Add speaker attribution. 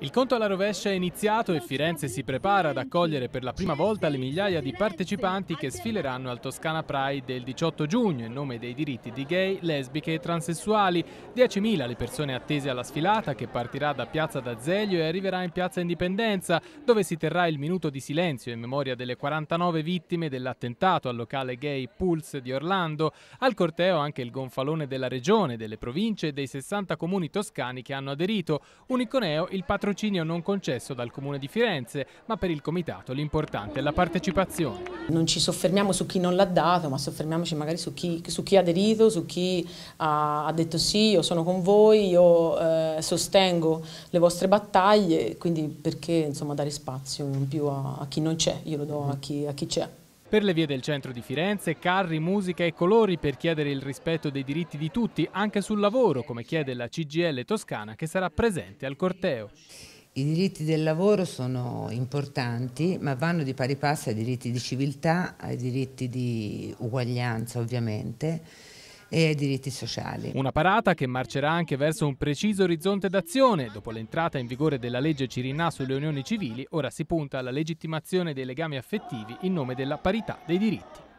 Speaker 1: Il conto alla rovescia è iniziato e Firenze si prepara ad accogliere per la prima volta le migliaia di partecipanti che sfileranno al Toscana Pride del 18 giugno in nome dei diritti di gay, lesbiche e transessuali. 10.000 le persone attese alla sfilata che partirà da Piazza d'Azeglio e arriverà in Piazza Indipendenza dove si terrà il minuto di silenzio in memoria delle 49 vittime dell'attentato al locale gay Pulse di Orlando. Al corteo anche il gonfalone della regione, delle province e dei 60 comuni toscani che hanno aderito. Un iconeo il patrocinio patrocinio non concesso dal Comune di Firenze, ma per il Comitato l'importante è la partecipazione.
Speaker 2: Non ci soffermiamo su chi non l'ha dato, ma soffermiamoci magari su chi, su chi ha aderito, su chi ha, ha, detto sì, io sono con voi, io eh, sostengo le vostre battaglie, quindi perché insomma, dare spazio in più a, a chi non c'è, io lo do a chi c'è.
Speaker 1: Per le vie del centro di Firenze, carri, musica e colori per chiedere il rispetto dei diritti di tutti, anche sul lavoro, come chiede la CGL Toscana che sarà presente al corteo.
Speaker 3: I diritti del lavoro sono importanti, ma vanno di pari passo ai diritti di civiltà, ai diritti di uguaglianza ovviamente
Speaker 1: e ai diritti sociali. Una parata che marcerà anche verso un preciso orizzonte d'azione. Dopo l'entrata in vigore della legge Cirinà sulle unioni civili, ora si punta alla legittimazione dei legami affettivi in nome della parità dei diritti.